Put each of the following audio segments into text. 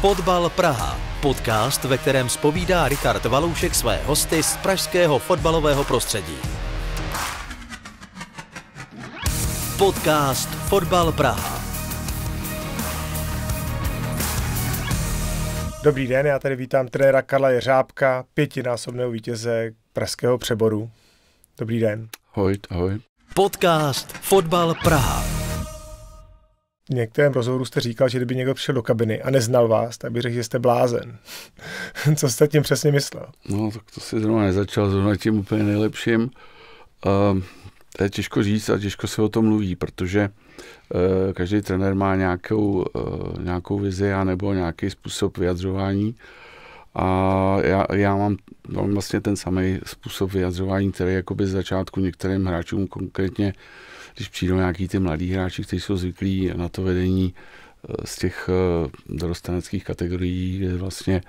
Fotbal Praha. Podcast, ve kterém spovídá Richard Valoušek své hosty z pražského fotbalového prostředí. Podcast Fotbal Praha. Dobrý den, já tady vítám trenéra Karla Jeřábka, pětinásobného vítěze pražského přeboru. Dobrý den. Ahoj, ahoj. Podcast Fotbal Praha v některém rozhovoru jste říkal, že kdyby někdo přišel do kabiny a neznal vás, tak by řekl, že jste blázen. Co jste tím přesně myslel? No, tak to si zrovna nezačal zrovna tím úplně nejlepším. Uh, to je těžko říct a těžko se o tom mluví, protože uh, každý trenér má nějakou, uh, nějakou vizi a nebo nějaký způsob vyjadřování. A já, já mám, mám vlastně ten samý způsob vyjadřování, který jakoby z začátku některým hráčům konkrétně uh, když přijdou nějaký ty mladí hráči, kteří jsou zvyklí na to vedení eh, z těch eh, dorosteneckých kategorií, kde vlastně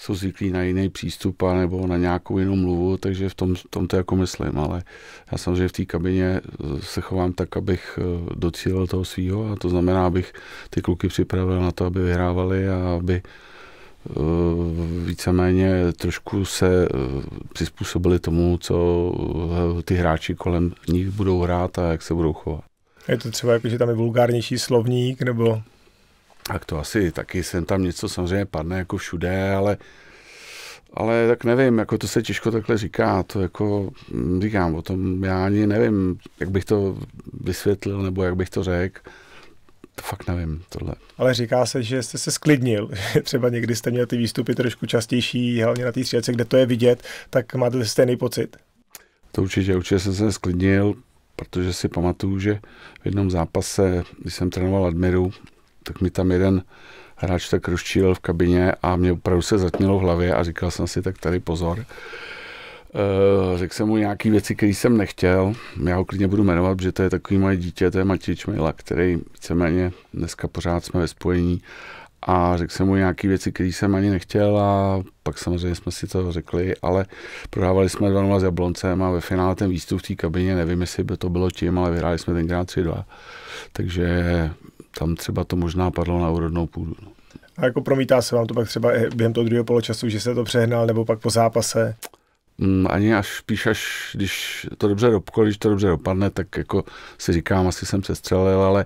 jsou zvyklí na jiný přístup a nebo na nějakou jinou mluvu, takže v tom, tom to jako myslím, ale já samozřejmě v té kabině eh, se chovám tak, abych docílil toho svého a to znamená, abych ty kluky připravil na to, aby vyhrávali a aby Eh, víceméně trošku se eh, přizpůsobili tomu, co eh, ty hráči kolem nich budou hrát a jak se budou chovat. Je to třeba jako, že tam je vulgárnější slovník, nebo? Tak to asi taky sem tam něco samozřejmě padne jako všude, ale ale tak nevím, jako to se těžko takhle říká, to jako hm, říkám o tom, já ani nevím, jak bych to vysvětlil, nebo jak bych to řekl to fakt nevím, tohle. Ale říká se, že jste se sklidnil. Třeba někdy jste měl ty výstupy trošku častější, hlavně na té střílece, kde to je vidět, tak máte stejný pocit. To určitě, určitě jsem se sklidnil, protože si pamatuju, že v jednom zápase, když jsem trénoval Admiru, tak mi tam jeden hráč tak rozčílil v kabině a mě opravdu se zatmělo v hlavě a říkal jsem si, tak tady pozor. Eh, řekl jsem mu nějaké věci, které jsem nechtěl. Já ho klidně budu jmenovat, protože to je takový moje dítě, to je Matěj Čmejla, který víceméně dneska pořád jsme ve spojení. A řekl jsem mu nějaké věci, které jsem ani nechtěl a pak samozřejmě jsme si to řekli, ale prohrávali jsme 2-0 s Jabloncem a ve finále ten výstup v té kabině, nevím, jestli by to bylo tím, ale vyhráli jsme tenkrát 3-2. Takže tam třeba to možná padlo na úrodnou půdu. No. A jako promítá se vám to pak třeba během toho druhého poločasu, že se to přehnal, nebo pak po zápase? Mm, ani až spíš, až když to dobře dopko, když to dobře dopadne, tak jako si říkám, asi jsem přestřelil, ale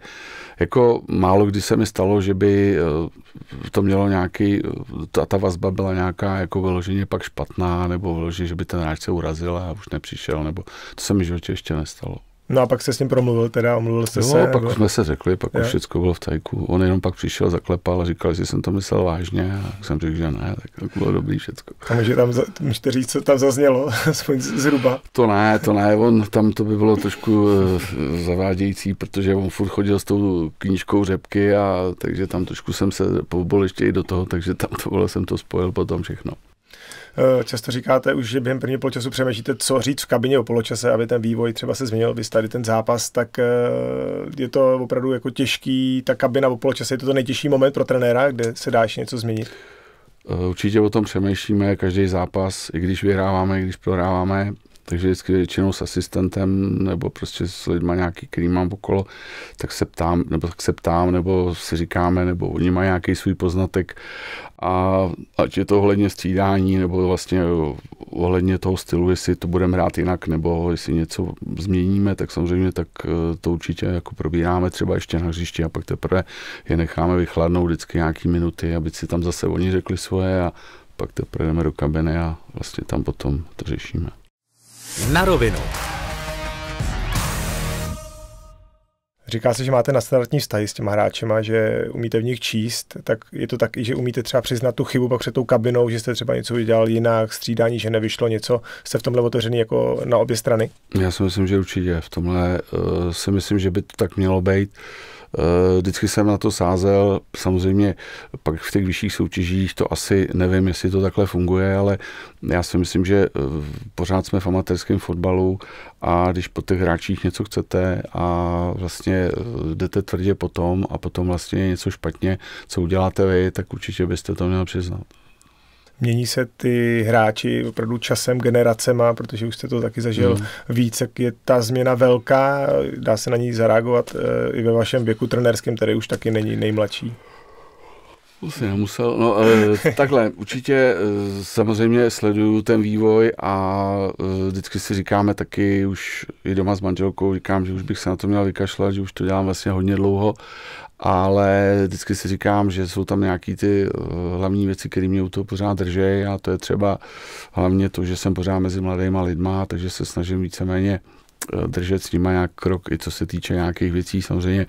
jako málo kdy se mi stalo, že by eh, to mělo nějaký, eh, ta, ta vazba byla nějaká jako vyloženě pak špatná, nebo vyloženě, že by ten hráč se urazil a už nepřišel, nebo to se mi životě ještě nestalo. No a pak se s ním promluvil, teda omluvil jste no, se? No pak nebo... jsme se řekli, pak je. už všechno bylo v tajku. On jenom pak přišel, zaklepal a říkal, že jsem to myslel vážně a jsem řekl, že ne, tak to bylo dobrý všechno. A může tam, můžete říct, co tam zaznělo, aspoň zhruba? To ne, to ne, on tam to by bylo trošku eh, zavádějící, protože on furt chodil s tou knížkou řepky a takže tam trošku jsem se pobol ještě i do toho, takže tam to bylo, jsem to spojil potom všechno. Eh, často říkáte už, že během prvního poločasu přemýšlíte, co říct v kabině o poločase, aby ten vývoj třeba se změnil. Vy tady ten zápas, tak eh, je to opravdu jako těžký, ta kabina o poločase je to, to nejtěžší moment pro trenéra, kde se dá ještě něco změnit. Eh, určitě o tom přemýšlíme, každý zápas, i když vyhráváme, i když prohráváme, takže vždycky většinou s asistentem nebo prostě s lidma nějaký, který mám okolo, tak se ptám, nebo tak se ptám, nebo si říkáme, nebo oni mají nějaký svůj poznatek a ať je to ohledně střídání, nebo vlastně ohledně toho stylu, jestli to budeme hrát jinak, nebo jestli něco změníme, tak samozřejmě tak eh, to určitě jako probíráme třeba ještě na hřišti a pak teprve je necháme vychladnout vždycky nějaký minuty, aby si tam zase oni řekli svoje a pak teprve jdeme do kabiny a vlastně tam potom to řešíme. Na rovinu. Říká se, že máte nastandardní vztahy s těma hráčema, že umíte v nich číst, tak je to tak, že umíte třeba přiznat tu chybu pak před tou kabinou, že jste třeba něco udělal jinak, střídání, že nevyšlo něco. Jste v tomhle otevřený jako na obě strany? Já si myslím, že určitě. V tomhle uh, si myslím, že by to tak mělo být. Uh, Eh, vždycky jsem na to sázel, samozřejmě pak v těch vyšších soutěžích to asi nevím, jestli to takhle funguje, ale já si myslím, že eh, pořád jsme v amatérském fotbalu a když po těch hráčích něco chcete a vlastně eh, jdete tvrdě potom a potom vlastně je něco špatně, co uděláte vy, tak určitě byste to měl přiznat. Mění se ty hráči opravdu časem, generacema, protože už jste to taky zažil mm. víc, jak je ta změna velká, dá se na ní zareagovat eh, i ve vašem věku trenérském, který už taky není nejmladší. Asi nemusel. No, takhle, určitě eh, samozřejmě sleduju ten vývoj a eh, vždycky si říkáme taky, už i doma s manželkou říkám, že už bych se na to měl vykašlat, že už to dělám vlastně hodně dlouho ale vždycky si říkám, že jsou tam nějaké ty eh, hlavní věci, které mě u toho pořád drží a to je třeba hlavně to, že jsem pořád mezi mladýma lidma, takže se snažím víceméně eh, držet s nima nějak krok, i co se týče nějakých věcí, samozřejmě,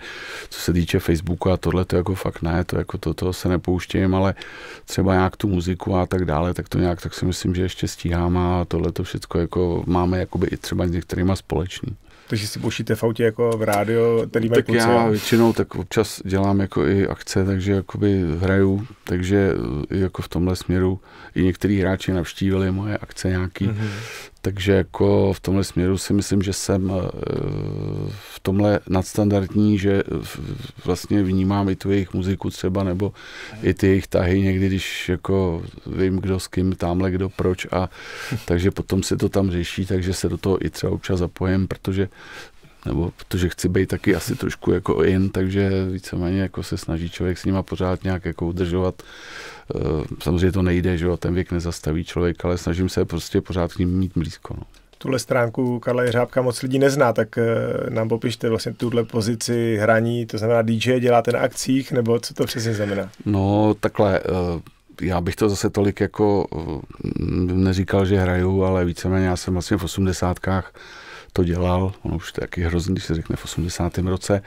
co se týče Facebooku a tohle, to jako fakt ne, to jako to, toho se nepouštím, ale třeba nějak tu muziku a tak dále, tak to nějak, tak si myslím, že ještě stíhám a tohle to všechno jako máme jakoby i třeba s některýma společný. Takže si pošíte v autě jako v rádio, který mají Tak kluci, já většinou tak občas dělám jako i akce, takže jakoby hraju, takže jako v tomhle směru i některý hráči navštívili moje akce nějaký, mm-hmm. Takže jako v tomhle směru si myslím, že jsem eh, v tomhle nadstandardní, že vlastně vnímám i tu jejich muziku třeba, nebo i ty jejich tahy někdy, když jako vím, kdo s kým, tamhle kdo, proč a takže potom se to tam řeší, takže se do toho i třeba občas zapojím, protože nebo protože chci být taky asi trošku jako in, takže víceméně jako se snaží člověk s nima pořád nějak jako udržovat. Eh, samozřejmě to nejde, že jo, ten věk nezastaví člověk, ale snažím se prostě pořád k ním mít blízko. No. Tuhle stránku Karla Jeřábka moc lidí nezná, tak eh, nám popište vlastně tuhle pozici hraní, to znamená DJ děláte na akcích, nebo co to přesně znamená? No takhle, eh, já bych to zase tolik jako neříkal, že hraju, ale víceméně já jsem vlastně v osmdesátkách to dělal, on už to je taky hrozný, když se řekne v 80. roce,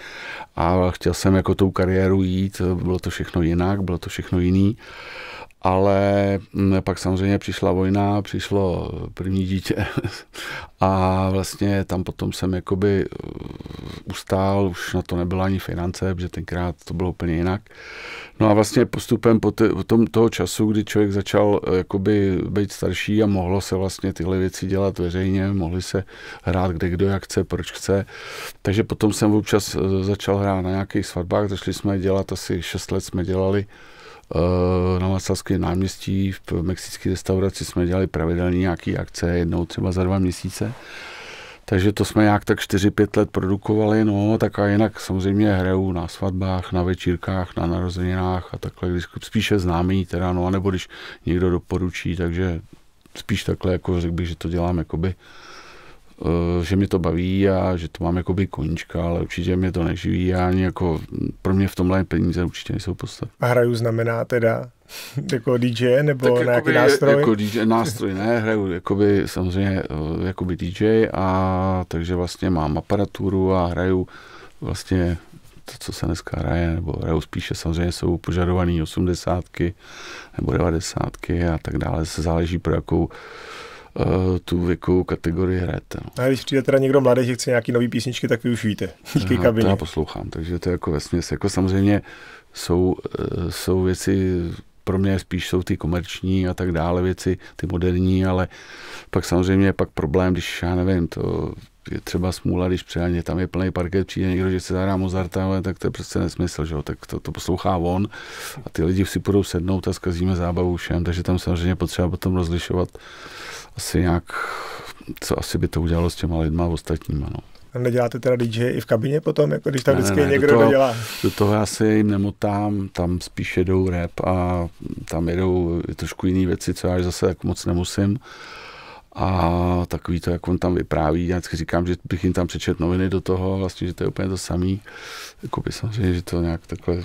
a chtěl jsem jako tou kariéru jít, bylo to všechno jinak, bylo to všechno jiný. Uh, ale mm, pak samozřejmě přišla vojna, přišlo eh, první dítě a vlastně tam potom jsem jakoby eh, ustál, už na to nebyla ani finance, protože tenkrát to bylo úplně jinak. No a vlastně postupem po, te, po tom, toho času, kdy člověk začal eh, jakoby být starší a mohlo se vlastně tyhle věci dělat veřejně, mohli se hrát kde kdo jak chce, proč chce, takže potom jsem občas začal hrát na nějakých svatbách, začali jsme dělat, asi 6 let jsme dělali Eh, na Václavském náměstí v mexické restauraci jsme dělali pravidelně nějaké akce, jednou třeba za dva měsíce. Takže to jsme nějak tak 4-5 let produkovali, no, tak a jinak samozřejmě hrajou na svatbách, na večírkách, na narozeninách a takhle, když spíše známý teda, no, nebo když někdo doporučí, takže spíš takhle, jako řekl bych, že to dělám jakoby Eh, že mě to baví a že to mám jako koníčka, ale určitě mě to neživí a ani jako pro mě v tomhle peníze určitě nejsou podstat. A hraju znamená teda jako DJ nebo tak na jakoby, nějaký nástroj? Jako DJ, nástroj ne, hraju jakoby, samozřejmě eh, jakoby DJ a takže vlastně mám aparaturu a hraju vlastně to, co se dneska hraje, nebo hraju spíše samozřejmě jsou požadované osmdesátky nebo devadesátky a tak dále, se záleží pro jakou Eh, tu věkovou kategorii hrajete. No. A když přijde teda někdo mladý, že chce nějaký nový písničky, tak vy už víte. Díky já, kabině. já poslouchám, takže to je jako vesměs. Jako samozřejmě jsou, eh, jsou věci, pro mě spíš jsou ty komerční a tak dále věci, ty moderní, ale pak samozřejmě je pak problém, když já nevím, to je třeba smůla, když přijde, tam je plný parket, přijde někdo, že se zahrá Mozarta, ale tak to je prostě nesmysl, že jo? tak to, to poslouchá on a ty lidi si půjdou sednout a zkazíme zábavu všem, takže tam samozřejmě potřeba potom rozlišovat asi nějak, co asi by to udělalo s těma lidma a ostatníma. No. A neděláte teda DJ i v kabině potom, jako když tam ne, vždycky ne, ne, někdo do toho, dodělá? Do toho já se jim nemotám, tam spíš jedou rap a tam jedou trošku jiné věci, co já zase tak moc nemusím a takový to, jak on tam vypráví. Já vždycky říkám, že bych jim tam přečet noviny do toho, vlastně, že to je úplně to samý. Jakoby samozřejmě, že to nějak takhle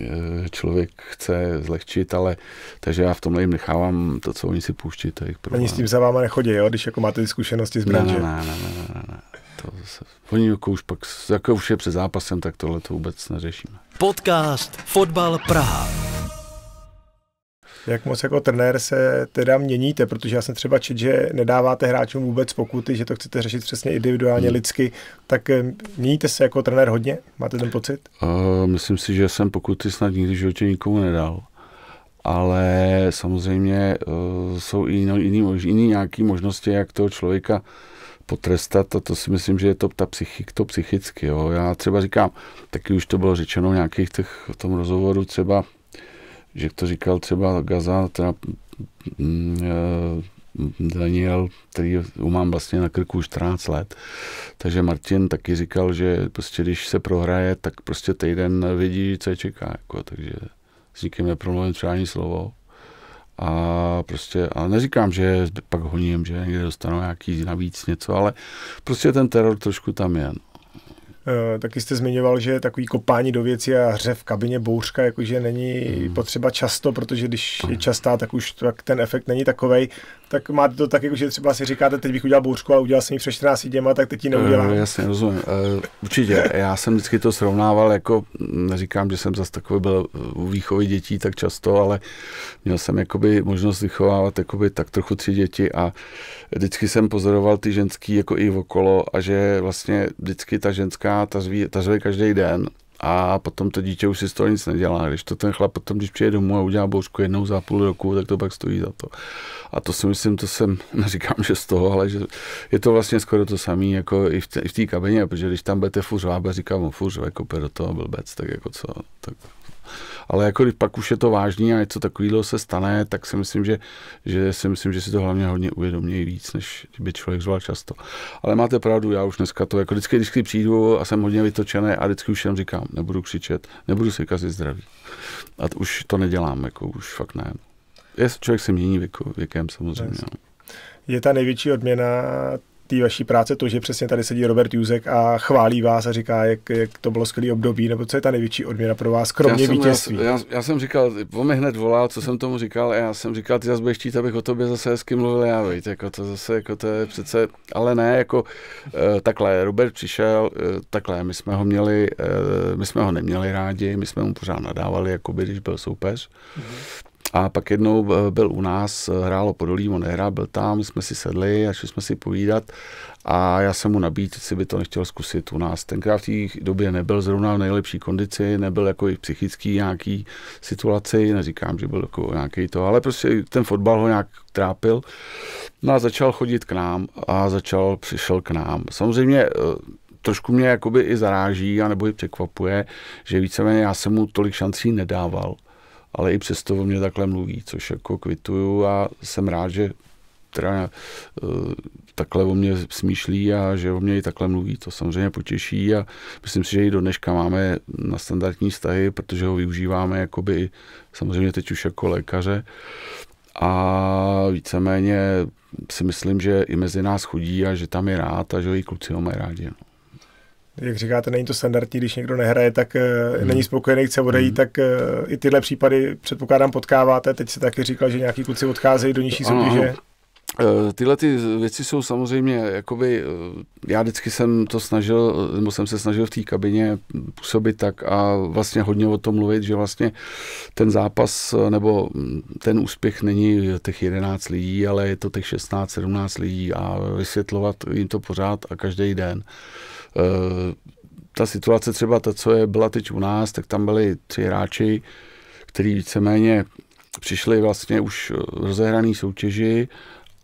e, člověk chce zlehčit, ale takže já v tomhle jim nechávám to, co oni si půjčí. to je jejich problém. Ani s tím za váma nechodí, jo, když jako máte ty zkušenosti z branže. Ne, ne, ne, ne, ne, ne. To zase, oni jako už pak, jako už je před zápasem, tak tohle to vůbec neřešíme. Podcast Fotbal Praha. Jak moc jako trenér se teda měníte, protože já jsem třeba čet, že nedáváte hráčům vůbec pokuty, že to chcete řešit přesně individuálně, hmm. lidsky, tak eh, měníte se jako trenér hodně? Máte ten pocit? Uh, myslím si, že jsem pokuty snad nikdy životě nikomu nedal ale samozřejmě uh, jsou i jiné jiný, jiný nějaké možnosti, jak toho člověka potrestat a to si myslím, že je to ta psychik, to psychicky. Jo. Já třeba říkám, taky už to bylo řečeno v nějakých těch v tom rozhovoru třeba že to říkal třeba Gaza, teda mm, eh, Daniel, který ho mám vlastně na krku 14 let. Takže Martin taky říkal, že prostě když se prohraje, tak prostě týden vidí, co je čeká. Jako, takže s nikým nepromluvím třeba ani slovo. A prostě, a neříkám, že pak honím, že někde dostanu nějaký navíc něco, ale prostě ten teror trošku tam je. No. Eh, taky jste zmiňoval, že takový kopání do věci a hře v kabině bouřka, jakože není hmm. potřeba často, protože když je častá, tak už tak ten efekt není takovej tak máte to tak, jako, že třeba si říkáte, teď bych udělal bouřku a udělal jsem ji před 14 děma, tak teď ji neudělám. Uh, jasně, rozumím. Uh, určitě. Já jsem vždycky to srovnával, jako mm, neříkám, že jsem zase takový byl eh, u výchovy dětí tak často, ale měl jsem jakoby možnost vychovávat jakoby tak trochu tři děti a vždycky jsem pozoroval ty ženský jako i okolo a že vlastně vždycky ta ženská, ta zví, ta zví každý den a potom to dítě už si z toho nic nedělá. Když to ten chlap potom, když přijde domů a udělá bouřku jednou za půl roku, tak to pak stojí za to. A to si myslím, to jsem, neříkám, že z toho, ale že je to vlastně skoro to samé jako i v té kabině, protože když tam budete furt říkám, no, furt řve, kope do toho blbec, tak jako co, tak ale jako když pak už je to vážný a něco takového se stane, tak si myslím, že, že si myslím, že si to hlavně hodně uvědomějí víc, než by člověk zval často. Ale máte pravdu, já už dneska to, jako vždycky, když přijdu a jsem hodně vytočený a vždycky už jenom říkám, nebudu křičet, nebudu si kazit zdraví. A to už to nedělám, jako už fakt ne. Je, člověk se mění věku, věkem samozřejmě. No. Je ta největší odměna té vaší práce to, že přesně tady sedí Robert Juzek a chválí vás a říká, jak, jak to bylo skvělé období, nebo co je ta největší odměna pro vás, kromě já jsem, vítězství? Já, já, já, jsem říkal, on mi hned volal, co jsem tomu říkal, a já jsem říkal, ty zase budeš čít, abych o tobě zase hezky mluvil já, víc, jako to zase, jako to je přece, ale ne, jako eh, takhle, Robert přišel, eh, takhle, my jsme ho měli, eh, my jsme ho neměli rádi, my jsme mu pořád nadávali, jako by, když byl soupeř. Mm-hmm a pak jednou eh, byl u nás, eh, hrálo Podolí, on nehrál, byl tam, my jsme si sedli a šli jsme si povídat a já jsem mu nabídl, jestli by to nechtěl zkusit u nás. Tenkrát v té době nebyl zrovna v nejlepší kondici, nebyl jako i psychický nějaký situaci, neříkám, že byl jako nějaký to, ale prostě ten fotbal ho nějak trápil. No a začal chodit k nám a začal, přišel k nám. Samozřejmě eh, trošku mě jakoby i zaráží, anebo i překvapuje, že víceméně já jsem mu tolik šancí nedával ale i přesto o mě takhle mluví, což jako kvituju a jsem rád, že teda eh, takhle o mě smýšlí a že o mě i takhle mluví. To samozřejmě potěší a myslím si, že i do dneška máme na standardní vztahy, protože ho využíváme jakoby samozřejmě teď už jako lékaře. A víceméně si myslím, že i mezi nás chodí a že tam je rád a že i kluci ho mají rádi. No jak říkáte, není to standardní, když někdo nehraje, tak eh, hmm. není spokojený, chce odejít, hmm. tak eh, i tyhle případy předpokládám potkáváte. Teď se taky říkal, že nějaký kluci odcházejí do nižší soutěže. Eh, tyhle ty věci jsou samozřejmě, jakoby, já vždycky jsem to snažil, nebo jsem se snažil v té kabině působit tak a vlastně hodně o tom mluvit, že vlastně ten zápas nebo mm, ten úspěch není těch 11 lidí, ale je to těch 16, 17 lidí a vysvětlovat jim to pořád a každý den. Uh, Eh, ta situace třeba ta, co je, byla teď u nás, tak tam byli tři hráči, kteří víceméně přišli vlastně už v eh, rozehrané soutěži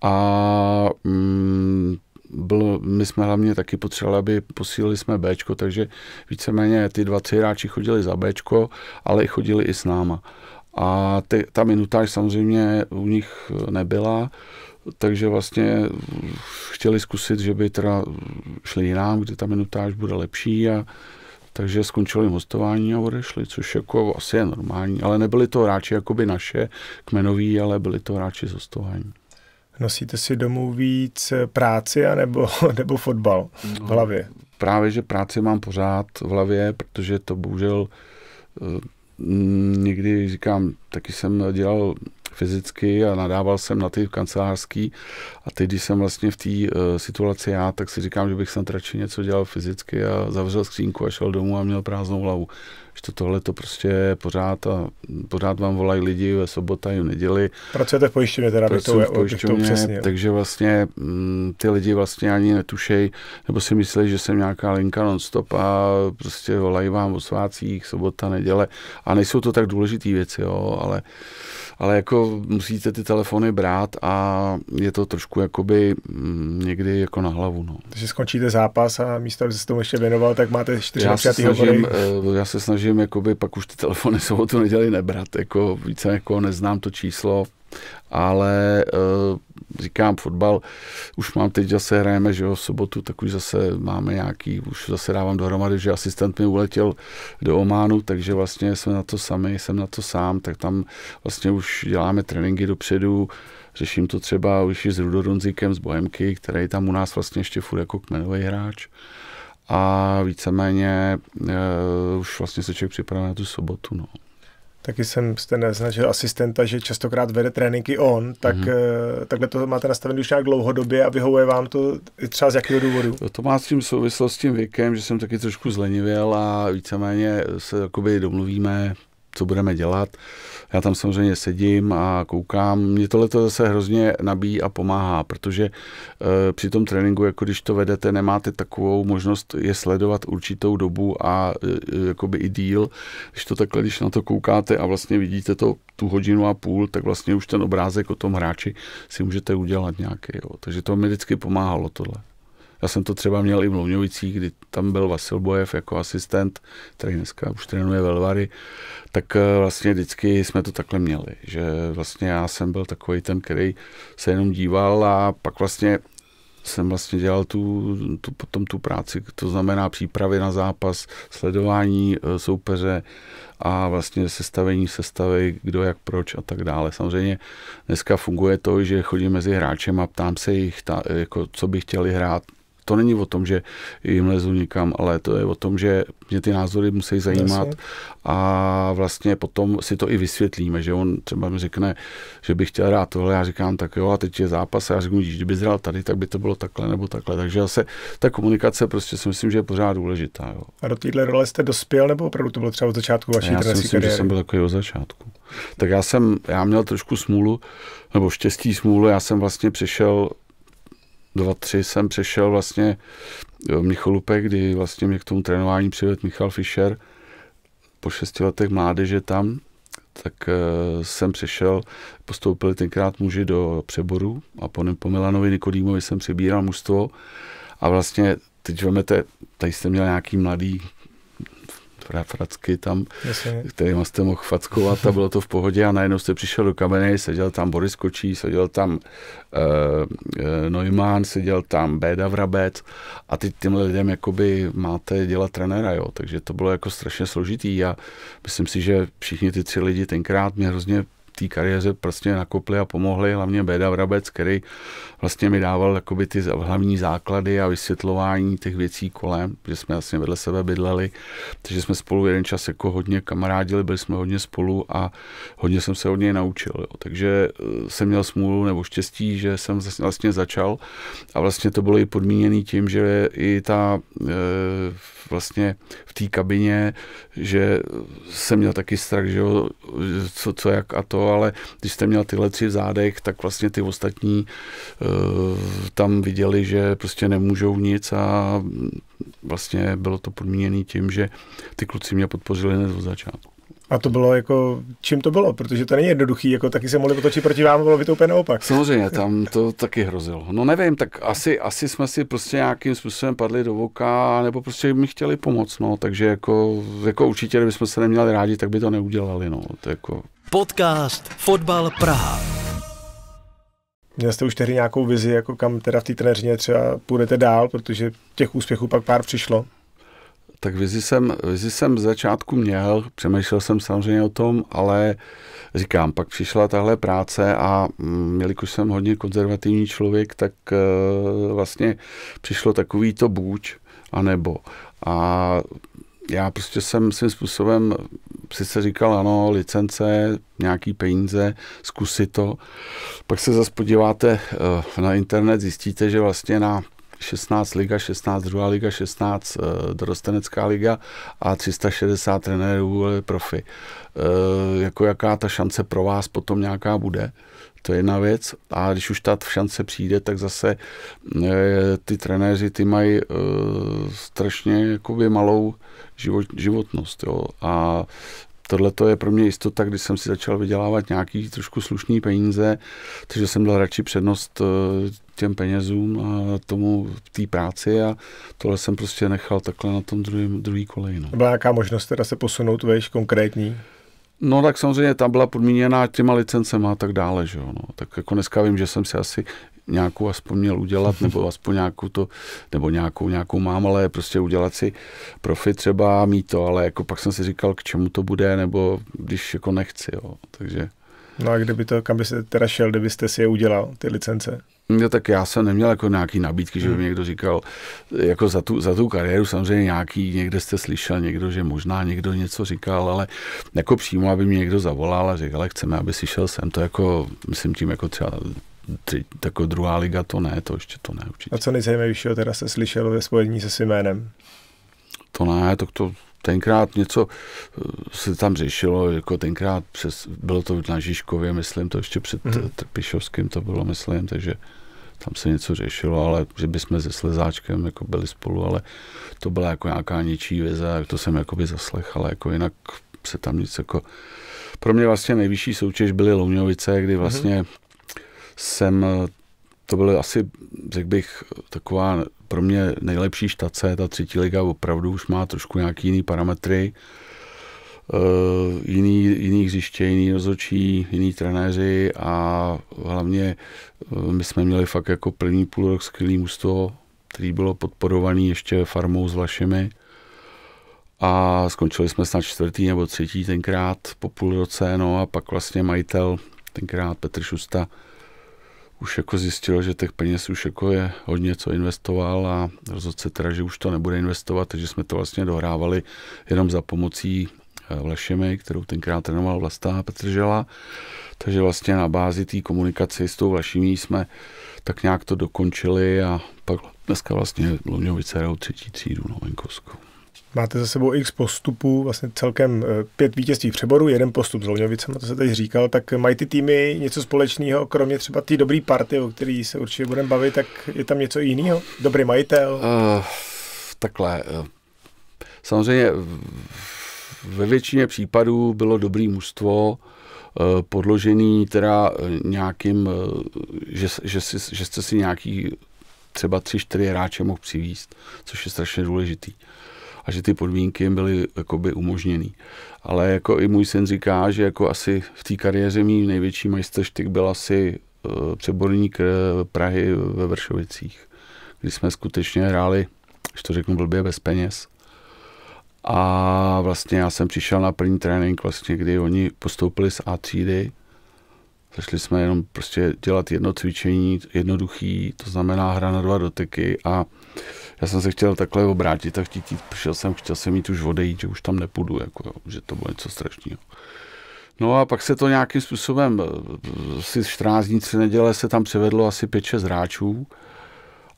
a mm, byl, my jsme hlavně taky potřebovali, aby posílili jsme B, takže víceméně ty dva, tři hráči chodili za B, ale i chodili i s náma. A te, ta minutáž samozřejmě u nich nebyla, takže vlastně chtěli zkusit, že by teda šli jinám, kde ta minutáž bude lepší a takže skončili hostování a odešli, což jako asi je normální, ale nebyli to hráči jakoby naše, kmenoví, ale byli to hráči z hostování. Nosíte si domů víc práci anebo, nebo fotbal v no, hlavě? No, právě, že práci mám pořád v hlavě, protože to bohužel eh, někdy říkám, taky jsem dělal fyzicky a nadával jsem na ty kancelářský. A teď, když jsem vlastně v té uh, situaci já, tak si říkám, že bych snad radši něco dělal fyzicky a zavřel skřínku a šel domů a měl prázdnou hlavu že to tohle to prostě pořád a pořád vám volají lidi ve sobota i v neděli. Pracujete v pojišťovně teda, aby to, to přesně. Takže vlastně mm, ty lidi vlastně ani netušejí, nebo si myslí, že jsem nějaká linka nonstop a prostě volají vám o svácích, sobota, neděle. A nejsou to tak důležité věci, jo, ale, ale jako musíte ty telefony brát a je to trošku jakoby mm, někdy jako na hlavu. No. Takže skončíte zápas a místo, aby se tomu ještě věnoval, tak máte čtyři eh, já se snažím, Já se snažím snažím, jakoby pak už ty telefony jsou tu neděli nebrat, jako více jako neznám to číslo, ale e, říkám fotbal, už mám teď zase hrajeme, že jo, v sobotu, tak už zase máme nějaký, už zase dávám dohromady, že asistent mi uletěl do Ománu, takže vlastně jsme na to sami, jsem na to sám, tak tam vlastně už děláme tréninky dopředu, řeším to třeba už i s Rudorunzíkem z Bohemky, který tam u nás vlastně ještě furt jako kmenový hráč, a víceméně uh, už vlastně se člověk připravuje na tu sobotu. No. Taky jsem jste neznačil asistenta, že častokrát vede tréninky on, tak mm-hmm. takhle to máte nastavené už nějak dlouhodobě a vyhovuje vám to třeba z jakého důvodu? To, to má s tím souvislost s tím věkem, že jsem taky trošku zlenivěl a víceméně se jakoby domluvíme co budeme dělat. Já tam samozřejmě sedím a koukám. Mě tohle to zase hrozně nabíjí a pomáhá, protože e, při tom tréninku, jako když to vedete, nemáte takovou možnost je sledovat určitou dobu a e, jakoby i díl. Když to takhle, když na to koukáte a vlastně vidíte to tu hodinu a půl, tak vlastně už ten obrázek o tom hráči si můžete udělat nějaký. Jo. Takže to mi vždycky pomáhalo tohle. Já jsem to třeba měl i v Louňovicích, kdy tam byl Vasil Bojev jako asistent, který dneska už trénuje Velvary, tak eh, vlastně vždycky jsme to takhle měli, že vlastně já jsem byl takový ten, který se jenom díval a pak vlastně jsem vlastně dělal tu, tu, potom tu práci, to znamená přípravy na zápas, sledování eh, soupeře a vlastně sestavení sestavy, kdo jak proč a tak dále. Samozřejmě dneska funguje to, že chodím mezi hráčem a ptám se jich, ta, jako, co by chtěli hrát, to není o tom, že jim lezu nikam, ale to je o tom, že mě ty názory musí zajímat a vlastně potom si to i vysvětlíme, že on třeba mi řekne, že bych chtěl rád tohle, já říkám, tak jo, a teď je zápas a já říkám, kdyby zral tady, tak by to bylo takhle nebo takhle. Takže zase ta komunikace prostě si myslím, že je pořád důležitá. Jo. A do téhle role jste dospěl, nebo opravdu to bylo třeba od začátku vaší Já si myslím, kariéry? že jsem byl takový od začátku. Tak já jsem, já měl trošku smůlu, nebo štěstí smůlu, já jsem vlastně přišel 23 jsem přešel vlastně v Micholupe, kdy vlastně mě k tomu trénování přivedl Michal Fischer po šesti letech mládeže tam, tak eh, jsem přešel, postoupili tenkrát muži do přeboru a po, po Milanovi Nikodýmovi jsem přibíral mužstvo a vlastně teď vemete, tady jste měl nějaký mladý fracky tam, Jasně. kterýma jste mohl fackovat a bylo to v pohodě a najednou jste přišel do kameny, seděl tam Boris Kočí, seděl tam uh, Neumann, seděl tam Béda Vrabec a teď těm lidem jakoby máte dělat trenéra, jo, takže to bylo jako strašně složitý a myslím si, že všichni ty tři lidi tenkrát mě hrozně té kariéře prostě nakopli a pomohli, hlavně Beda Vrabec, který vlastně mi dával jakoby ty hlavní základy a vysvětlování těch věcí kolem, že jsme vlastně vedle sebe bydleli, takže jsme spolu jeden čas jako hodně kamarádili, byli jsme hodně spolu a hodně jsem se od něj naučil. Jo. Takže eh, jsem měl smůlu nebo štěstí, že jsem vlastně začal a vlastně to bylo i podmíněné tím, že i ta eh, vlastně v té kabině, že jsem měl taky strach, že jo, co, co jak a to ale když jste měl tyhle tři v zádech, tak vlastně ty ostatní uh, tam viděli, že prostě nemůžou nic a vlastně bylo to podmíněné tím, že ty kluci mě podpořili hned od začátku. A to bylo jako, čím to bylo? Protože to není jednoduchý, jako taky se mohli otočit proti vám, bylo by to úplně naopak. Samozřejmě, tam to taky hrozilo. No nevím, tak asi, asi jsme si prostě nějakým způsobem padli do voka, nebo prostě mi chtěli pomoct, no. Takže jako, jako určitě, kdybychom se neměli rádi, tak by to neudělali, no. To jako, Podcast Fotbal Praha. Měl jste už tehdy nějakou vizi, jako kam teda v té trenéřině třeba půjdete dál, protože těch úspěchů pak pár přišlo? Tak vizi jsem, vizi jsem z začátku měl, přemýšlel jsem samozřejmě o tom, ale říkám, pak přišla tahle práce a m, mm, jelikož jsem hodně konzervativní člověk, tak e, vlastně přišlo takový to buď a nebo. A já prostě jsem svým způsobem si se říkal, ano, licence, nějaký peníze, zkusit to. Pak se zase podíváte eh, na internet, zjistíte, že vlastně na 16 liga, 16 druhá liga, 16 eh, dorostenecká liga a 360 trenérů eh, profi. Jako jaká ta šance pro vás potom nějaká bude? To je jedna věc. A když už ta šance přijde, tak zase eh, ty trenéři ty mají eh, strašně jakoby malou život, životnost. Jo. A tohle to je pro mě jistota, když jsem si začal vydělávat nějaký trošku slušný peníze, takže jsem dal radši přednost eh, těm penězům a tomu té práci a tohle jsem prostě nechal takhle na tom druhý, druhý kolej. No. Byla nějaká možnost teda se posunout vejš konkrétní? No tak samozřejmě tam byla podmíněná těma licencema a tak dále, že jo. No. Tak jako dneska vím, že jsem si asi nějakou aspoň měl udělat, nebo aspoň nějakou to, nebo nějakou, nějakou mám, ale prostě udělat si profit třeba mít to, ale jako pak jsem si říkal, k čemu to bude, nebo když jako nechci, jo. Takže... No a kdyby to, kam byste teda šel, kdybyste si je udělal, ty licence? No tak já jsem neměl jako nějaký nabídky, že by hmm. mi někdo říkal, jako za tu, za tu kariéru samozřejmě nějaký, někde jste slyšel někdo, že možná někdo něco říkal, ale jako přímo, aby mě někdo zavolal a říkal, chceme, aby si šel sem, to jako, myslím tím jako třeba tři, jako druhá liga, to ne, to ještě to ne určitě. A co nejzajímavějšího teda se slyšel ve spojení se svým jménem? To ne, tak to, tenkrát něco eh, se tam řešilo, jako tenkrát přes, bylo to na Žižkově, myslím, to ještě před mm-hmm. Trpišovským to bylo, myslím, takže tam se něco řešilo, ale že bychom se Slezáčkem jako byli spolu, ale to byla jako nějaká něčí vize, to jsem jakoby zaslech, ale jako jinak se tam nic jako... Pro mě vlastně nejvyšší soutěž byly Louňovice, kdy mhm. vlastně mm-hmm. jsem, to byly asi, řekl bych, taková pro mě nejlepší štace, ta třetí liga opravdu už má trošku nějaký jiný parametry, Eh, jiný, jiný hřiště, jiný rozhodčí, jiný trenéři a hlavně eh, my jsme měli fakt jako první půl rok skvělý mužstvo, který bylo podporovaný ještě farmou s Vlašemi a skončili jsme snad čtvrtý nebo třetí tenkrát po půl roce, no a pak vlastně majitel, tenkrát Petr Šusta, už jako zjistil, že těch peněz už jako je hodně co investoval a rozhodl se teda, že už to nebude investovat, takže jsme to vlastně dohrávali jenom za pomocí Vlašemi, eh, kterou tenkrát trénoval Vlasta Petržela. Takže vlastně na bázi té komunikace s tou Vlašimí jsme tak nějak to dokončili a pak dneska vlastně Lovňovice hrajou třetí třídu na venkovskou. Máte za sebou x postupů, vlastně celkem eh, pět vítězství přeboru, jeden postup s Loňovicem, to se teď říkal, tak mají ty týmy něco společného, kromě třeba té dobré party, o který se určitě budeme bavit, tak je tam něco jiného? Dobrý majitel? Uh, takhle, samozřejmě ve většině případů bylo dobrý mužstvo, eh, podložený teda eh, nějakým, eh, že, že, si, že jste si nějaký třeba tři, čtyři hráče mohl přivíst, což je strašně důležitý. A že ty podmínky jim byly jakoby umožněný. Ale jako i můj syn říká, že jako asi v té kariéře mý největší majsterštyk byl asi přeborník Prahy ve Vršovicích, kdy jsme skutečně hráli, když to řeknu blbě, bez peněz a vlastně já jsem přišel na první trénink, vlastně, kdy oni postoupili z A třídy. Zašli jsme jenom prostě dělat jedno cvičení, jednoduchý, to znamená hra na dva doteky a já jsem se chtěl takhle obrátit a chtít jít. Přišel jsem, chtěl jsem jít už odejít, že už tam nepůjdu, jako, že to bylo něco strašného. No a pak se to nějakým způsobem, asi 14 dní, neděle se tam převedlo asi 5-6 hráčů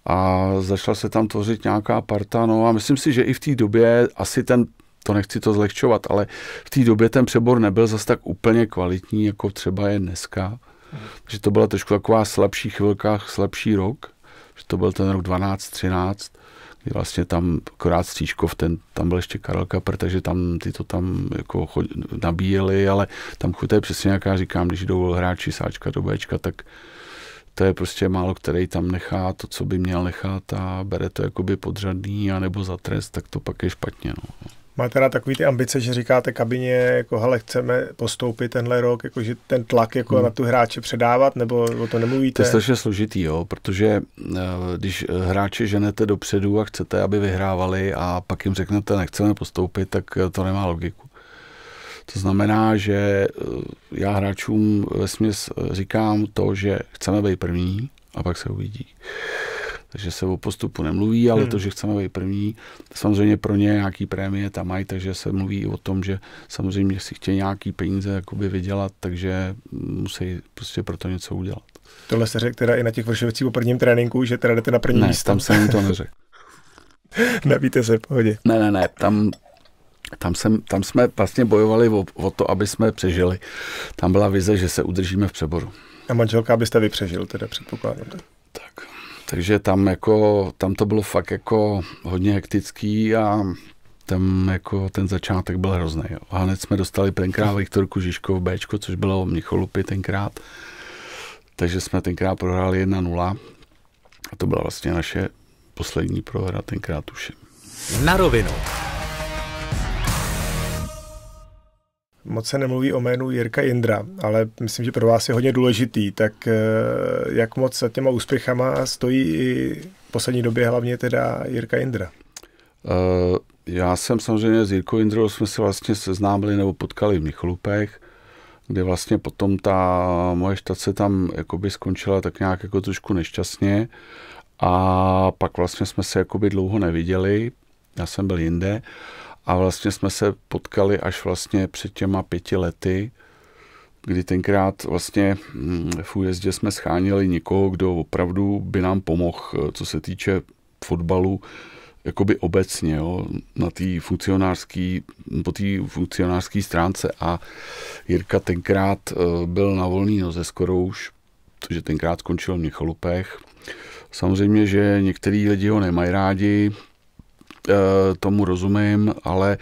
a začala se tam tvořit nějaká parta. No a myslím si, že i v té době asi ten to nechci to zlehčovat, ale v té době ten přebor nebyl zas tak úplně kvalitní, jako třeba je dneska. že to byla trošku taková slabší chvilka, slabší rok, že to byl ten rok 12, 13, kdy vlastně tam akorát Stříčkov, ten, tam byl ještě Karel Kapr, takže tam ty to tam jako chod, nabíjeli, ale tam chuté přesně, jak já říkám, když jdou hráči sáčka do Bčka, tak to je prostě málo, který tam nechá to, co by měl nechat a bere to jakoby podřadný a nebo za trest, tak to pak je špatně. No. Máte teda takový ty ambice, že říkáte kabině, jako hele, chceme postoupit tenhle rok, jako, že ten tlak jako hmm. na tu hráče předávat, nebo o to nemluvíte? To je strašně složitý, jo, protože eh, když eh, hráče ženete dopředu a chcete, aby vyhrávali a pak jim řeknete, nechceme postoupit, tak eh, to nemá logiku. To znamená, že eh, já hráčům ve směs eh, říkám to, že chceme být první a pak se uvidí. Takže se o postupu nemluví, ale hmm. to, že chceme být první, samozřejmě pro ně nějaký prémie tam mají, takže se mluví i o tom, že samozřejmě si chtějí nějaký peníze jakoby vydělat, takže musí prostě pro to něco udělat. Tohle se řekl teda i na těch vršovicích po prvním tréninku, že teda jdete na první ne, místo. tam jsem jim to neřekl. Nebíte se, pohodě. Ne, ne, ne, tam tam, jsem, tam jsme vlastně bojovali o, o to, aby jsme přežili. Tam byla vize, že se udržíme v přeboru. A manželka byste přežil, teda předpokládám. Tak. Takže tam, jako, tam to bylo fakt jako hodně hektický a tam jako ten začátek byl hrozný. A hned jsme dostali tenkrát Viktorku Žižkov B, což bylo Mnicholupy tenkrát. Takže jsme tenkrát prohráli 1-0 a to byla vlastně naše poslední prohra tenkrát už. Na rovinu. Moc se nemluví o jménu Jirka Jindra, ale myslím, že pro vás je hodně důležitý. Tak eh, jak moc za těma úspěchama stojí i v poslední době hlavně teda Jirka Jindra? Uh, já jsem samozřejmě s Jirkou Jindrou jsme se vlastně seznámili nebo potkali v Michlupech, kde vlastně potom ta moje štace tam jakoby skončila tak nějak jako trošku nešťastně a pak vlastně jsme se jakoby dlouho neviděli, já jsem byl jinde a vlastně jsme se potkali až vlastně před těma pěti lety, kdy tenkrát vlastně hm, v újezdě jsme schánili někoho, kdo opravdu by nám pomohl, eh, co se týče fotbalu, jakoby obecně, jo, na té funkcionářský, po té funkcionářské stránce a Jirka tenkrát eh, byl na volný noze skoro už, protože tenkrát skončil v Měcholupech. Samozřejmě, že některý lidi ho nemají rádi, Eh, tomu rozumím, ale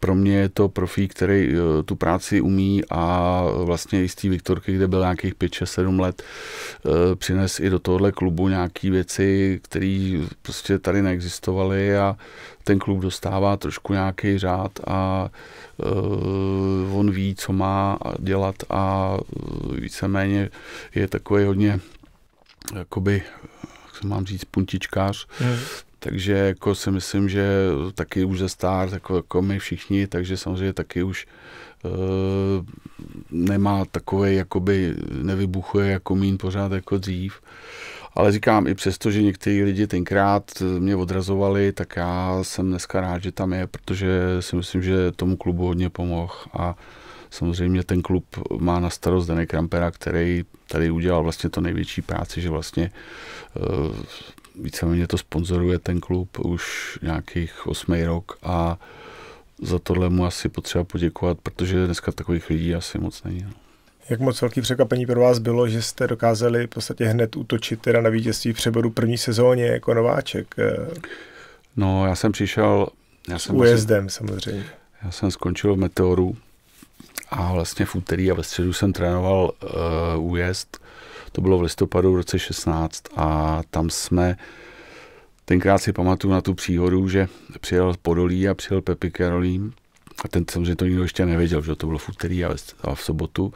pro mě je to profí, který eh, tu práci umí a vlastně i z té Viktorky, kde byl nějakých 5, 6, 7 let, eh, přines i do tohohle klubu nějaké věci, které prostě tady neexistovaly a ten klub dostává trošku nějaký řád a on ví, co má dělat a víceméně je takový hodně jakoby jak se mám říct, puntičkář, mm takže jako si myslím, že taky už ze star, jako, jako my všichni, takže samozřejmě taky už e, nemá takové, jakoby nevybuchuje jako mín pořád jako dřív. Ale říkám, i přesto, že někteří lidi tenkrát mě odrazovali, tak já jsem dneska rád, že tam je, protože si myslím, že tomu klubu hodně pomohl a samozřejmě ten klub má na starost Danek Krampera, který tady udělal vlastně to největší práci, že vlastně eh, víceméně to sponzoruje ten klub už nějakých osmý rok a za tohle mu asi potřeba poděkovat, protože dneska takových lidí asi moc není. No. Jak moc velký překvapení pro vás bylo, že jste dokázali v podstatě hned útočit teda na vítězství přeboru první sezóně jako nováček? Eh, no, já jsem přišel... Já jsem s ujezdem vlastně, samozřejmě. Já jsem skončil v Meteoru a vlastně v úterý a ve středu jsem trénoval uh, újezd to bylo v listopadu v roce 16 a tam jsme Tenkrát si pamatuju na tu příhodu, že přijel Podolí a přijel Pepi Karolín a ten samozřejmě to nikdo ještě nevěděl, že to bylo v úterý a v sobotu.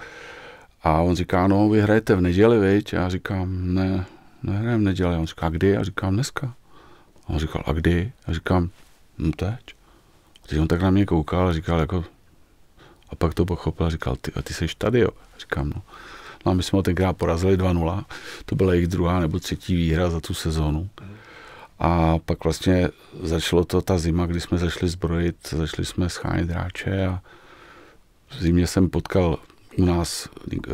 A on říká, no vy hrajete v neděli, viď? Já říkám, ne, nehrajeme v neděli. A on říká, kdy? Já říkám, dneska. A on říkal, a kdy? Já říkám, no teď. A teď on tak na mě koukal a říkal, jako, a pak to pochopil a říkal, ty, a ty jsi tady, jo? A říkám, no. No a my jsme ho tenkrát porazili 2-0. To byla jejich druhá nebo třetí výhra za tu sezonu. A pak vlastně začalo to ta zima, kdy jsme začali zbrojit, začali jsme schánit hráče a v zimě jsem potkal u nás uh,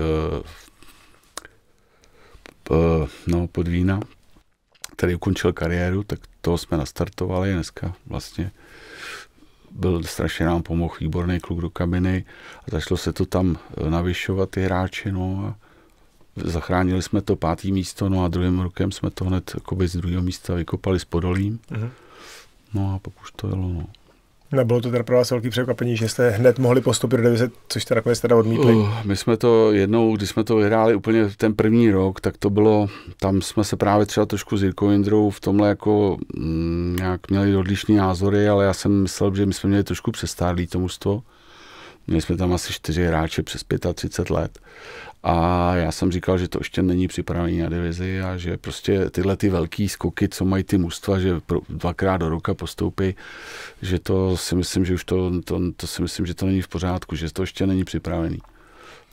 uh, no, vína, který ukončil kariéru, tak toho jsme nastartovali dneska vlastně byl strašně nám pomohl, výborný kluk do kabiny a začalo se to tam eh, navyšovat ty hráči, no a zachránili jsme to pátý místo, no a druhým rokem jsme to hned z druhého místa vykopali s Podolím, uh-huh. no a pak už to jelo, no. Nebylo to teda pro vás velký překvapení, že jste hned mohli postupit do divize, což teda nakonec teda odmítli? Uh, my jsme to jednou, když jsme to vyhráli úplně ten první rok, tak to bylo, tam jsme se právě třeba trošku s Jirkou Jindrou v tomhle jako mm, nějak měli odlišné názory, ale já jsem myslel, že my jsme měli trošku přestárlý to mužstvo. Měli jsme tam asi čtyři hráče přes 35 let. A já jsem říkal, že to ještě není připravený na divizi a že prostě tyhle ty velké skoky, co mají ty mužstva, že pro, dvakrát do roka postoupí, že to si myslím, že už to, to, to, si myslím, že to není v pořádku, že to ještě není připravený.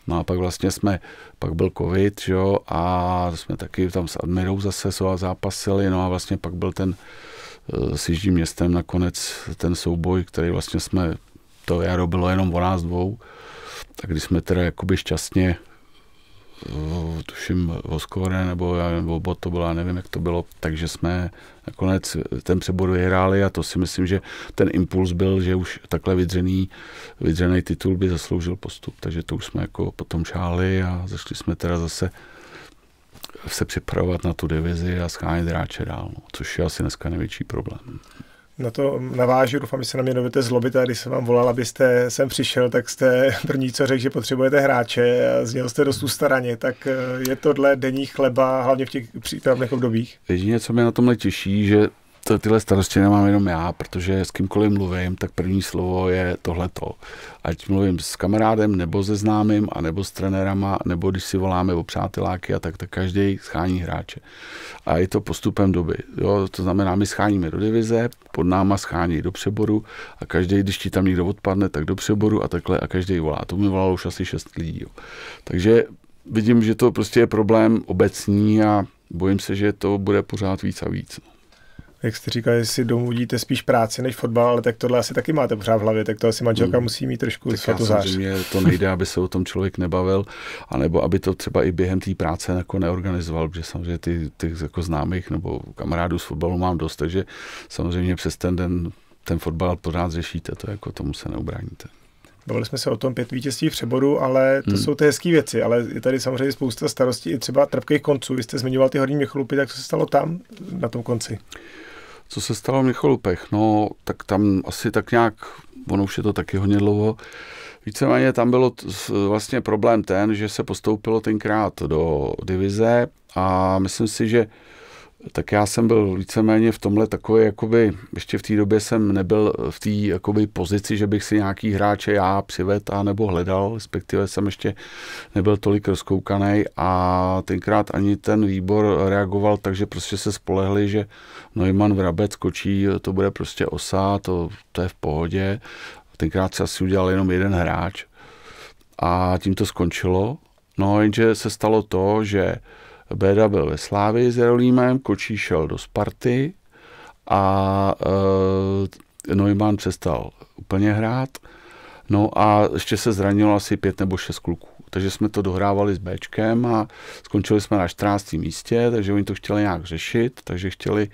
No a pak vlastně jsme, pak byl covid, jo, a jsme taky tam s Admirou zase zápasili, no a vlastně pak byl ten eh, s Jiždím městem nakonec ten souboj, který vlastně jsme, to jaro bylo jenom o nás dvou, tak když jsme teda jakoby šťastně Eh, tuším Voskore nebo, já nevím, to byla, nevím, jak to bylo, takže jsme nakonec ten přebor vyhráli a to si myslím, že ten impuls byl, že už takhle vydřený, vydřený titul by zasloužil postup, takže to už jsme jako potom šáli a zašli jsme teda zase se připravovat na tu divizi a schánit hráče dál, no, což je asi dneska největší problém na to navážu, doufám, že se na mě nebudete zlobit a když jsem vám volal, abyste sem přišel, tak jste první, co řekl, že potřebujete hráče a zněl jste dost ústaraně, tak eh, je tohle denní chleba, hlavně v těch přípravných obdobích? Jedině, co mě na tomhle těší, že to, tyhle starosti nemám jenom já, protože s kýmkoliv mluvím, tak první slovo je tohleto. Ať mluvím s kamarádem, nebo se známým, a nebo s trenérama, nebo když si voláme o přáteláky a tak, tak každý schání hráče. A je to postupem doby. Jo, to znamená, my scháníme do divize, pod náma schání do přeboru a každý, když ti tam někdo odpadne, tak do přeboru a takhle a každý volá. To mi volalo už asi šest lidí. Jo. Takže vidím, že to prostě je problém obecní a bojím se, že to bude pořád víc a víc. No jak jste říkal, jestli domludíte spíš práci než fotbal, ale tak tohle asi taky máte pořád v hlavě, tak to asi manželka hmm. musí mít trošku tak svatozář. Samozřejmě to nejde, aby se o tom člověk nebavil, anebo aby to třeba i během té práce jako neorganizoval, protože samozřejmě ty, ty jako známých nebo kamarádů z fotbalu mám dost, takže samozřejmě přes ten den ten fotbal pořád řešíte, to jako tomu se neubráníte. Bavili jsme se o tom pět vítězství v přeboru, ale to hmm. jsou ty hezké věci. Ale je tady samozřejmě spousta starostí i třeba trpkých konců. Vy jste zmiňoval ty horní Měcholupy, tak co se stalo tam na tom konci? Co se stalo v Pech? No, tak tam asi tak nějak, ono už je to taky hodně dlouho, víceméně tam byl vlastně problém ten, že se postoupilo tenkrát do divize a myslím si, že tak já jsem byl víceméně v tomhle takový, jakoby, ještě v té době jsem nebyl v té jakoby, pozici, že bych si nějaký hráče já přivedl a nebo hledal, respektive jsem ještě nebyl tolik rozkoukaný a tenkrát ani ten výbor reagoval, takže prostě se spolehli, že Neumann Rabec skočí, to bude prostě osa, to, to je v pohodě. Tenkrát se asi udělal jenom jeden hráč a tím to skončilo. No jenže se stalo to, že Béda byl ve Slávii s Jarolímem, Kočí šel do Sparty a e, Neumann přestal úplně hrát. No a ještě se zranilo asi pět nebo šest kluků. Takže jsme to dohrávali s Bčkem a skončili jsme na 14. místě, takže oni to chtěli nějak řešit, takže chtěli,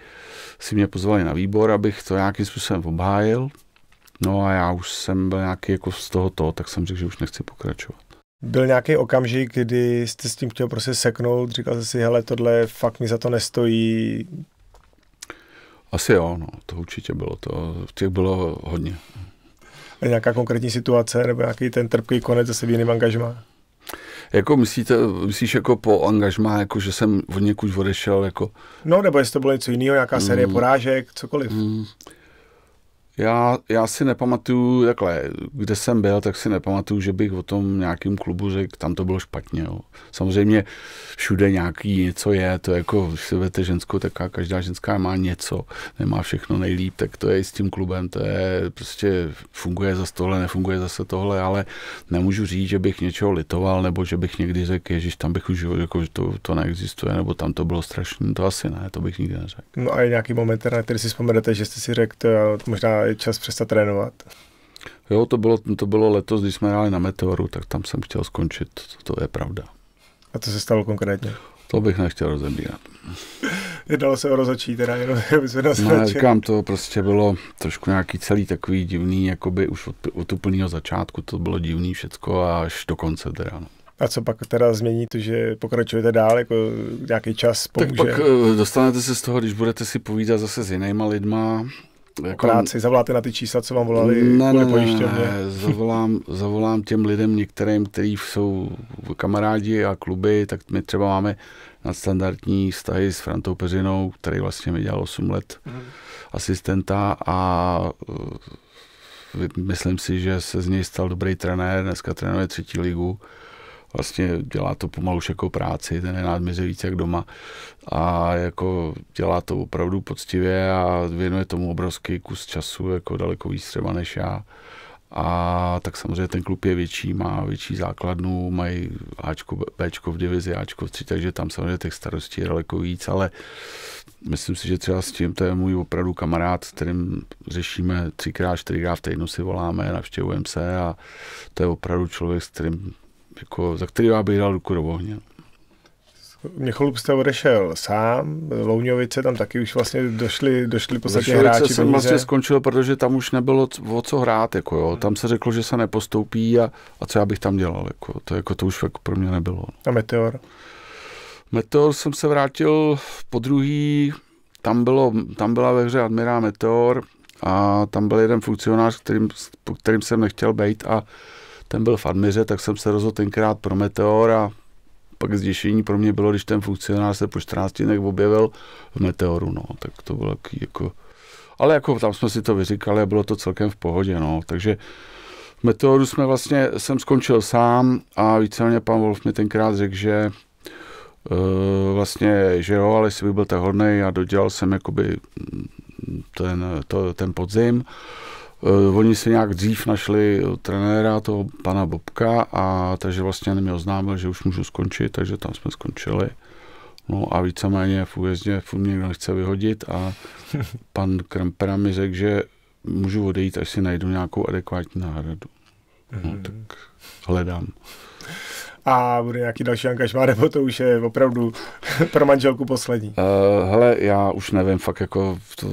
si mě pozvali na výbor, abych to nějakým způsobem obhájil. No a já už jsem byl nějaký jako z toho tak jsem řekl, že už nechci pokračovat. Byl nějaký okamžik, kdy jste s tím chtěl prostě seknout, říkal jste si, hele, tohle fakt mi za to nestojí? Asi jo, no, to určitě bylo, to těch bylo hodně. A nějaká konkrétní situace nebo nějaký ten trpký konec zase v jiném angažmá? Jako myslíte, myslíš jako po angažmá, jako že jsem od někud odešel, jako... No, nebo jestli to bylo něco jiného, nějaká série mm. porážek, cokoliv. Mm. Já, já si nepamatuju, takhle, kde jsem byl, tak si nepamatuju, že bych o tom nějakým klubu řekl, tam to bylo špatně. Jo. Samozřejmě všude nějaký něco je, to je jako, když se vete ženskou, tak každá ženská má něco, nemá všechno nejlíp, tak to je i s tím klubem, to je prostě funguje zase tohle, nefunguje zase tohle, ale nemůžu říct, že bych něčeho litoval, nebo že bych někdy řekl, že tam bych už jako, že to, to neexistuje, nebo tam to bylo strašné, to asi ne, to bych nikdy neřekl. No a je nějaký moment, na který si vzpomenete, že jste si řekl, možná je čas přestat trénovat. Jo, to bylo, to bylo letos, když jsme hráli na Meteoru, tak tam jsem chtěl skončit, to je pravda. A co se stalo konkrétně? To bych nechtěl rozebírat. Jednalo se o rozočí, teda jenom, aby jsme no, říkám, to prostě bylo trošku nějaký celý takový divný, jakoby už od, od úplného začátku to bylo divný všecko a až do konce teda. No. A co pak teda změní to, že pokračujete dál, jako nějaký čas pomůže? Tak pak eh, dostanete se z toho, když budete si povídat zase s jinýma lidma, jako-, jako, práci, zavoláte na ty čísla, co vám volali ne, ne, ne, Ne, zavolám, zavolám těm lidem některým, kteří jsou kamarádi a kluby, tak my třeba máme nadstandardní vztahy s Frantou Peřinou, který vlastně mi dělal 8 let hmm. asistenta a e, myslím si, že se z něj stal dobrý trenér, dneska trénuje třetí ligu vlastně dělá to pomalu jako práci, ten je víc jak doma a jako dělá to opravdu poctivě a věnuje tomu obrovský kus času, jako daleko víc třeba než já. A tak samozřejmě ten klub je větší, má větší základnu, mají Ačko, Bčko v divizi, Ačko v tři, takže tam samozřejmě těch starostí je daleko víc, ale myslím si, že třeba s tím, to je můj opravdu kamarád, s kterým řešíme třikrát, čtyřikrát v týdnu si voláme, navštěvujeme se a to je opravdu člověk, s kterým jako, za který já bych dal ruku do ohně. Měcholup jste odešel sám, Louňovice tam taky už vlastně došli, došli podstatě hráči. jsem vlastně skončil, protože tam už nebylo o co hrát, jako jo. Hmm. tam se řeklo, že se nepostoupí a, a co já bych tam dělal, jako. To, jako, to už jako pro mě nebylo. No. A Meteor? Meteor jsem se vrátil po druhý, tam, bylo, tam byla ve hře Admirá Meteor a tam byl jeden funkcionář, kterým, po kterým jsem nechtěl být a ten byl v Admiře, tak jsem se rozhodl tenkrát pro Meteor a pak zděšení pro mě bylo, když ten funkcionář se po 14 dnech objevil v Meteoru, no, tak to bylo taky jako... Ale jako tam jsme si to vyříkali a bylo to celkem v pohodě, no, takže v Meteoru jsme vlastně, jsem skončil sám a víceméně pan Wolf mi tenkrát řekl, že e, vlastně, že jo, ale jestli by byl tak hodnej a dodělal jsem jakoby ten, to, ten podzim, Eh, oni si nějak dřív našli eh, trenéra, toho pana Bobka, a takže vlastně mi oznámil, že už můžu skončit, takže tam jsme skončili. No a víceméně v újezdě furt někdo nechce vyhodit a pan Krempera mi řekl, že můžu odejít, až si najdu nějakou adekvátní náhradu. No, mm. tak hledám. A bude nějaký další angažmá, nebo to už je opravdu pro manželku poslední? Uh, hele, já už nevím, fakt jako to,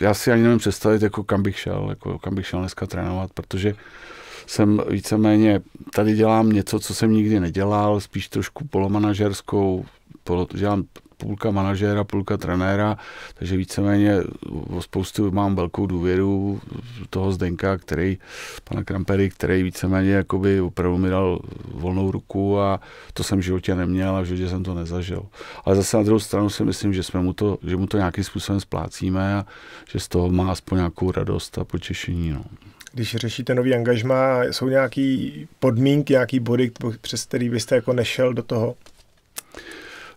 já si ani nevím představit, jako kam bych šel, jako kam bych šel dneska trénovat, protože jsem víceméně, tady dělám něco, co jsem nikdy nedělal, spíš trošku polomanažerskou, polo, dělám půlka manažéra, půlka trenéra, takže víceméně o spoustu mám velkou důvěru toho Zdenka, který, pana Krampery, který víceméně jakoby opravdu mi dal volnou ruku a to jsem v životě neměl a v životě jsem to nezažil. Ale zase na druhou stranu si myslím, že, jsme mu, to, že mu to nějakým způsobem splácíme a že z toho má aspoň nějakou radost a potěšení. No když řešíte nový angažma, jsou nějaký podmínky, nějaký body, přes který byste jako nešel do toho?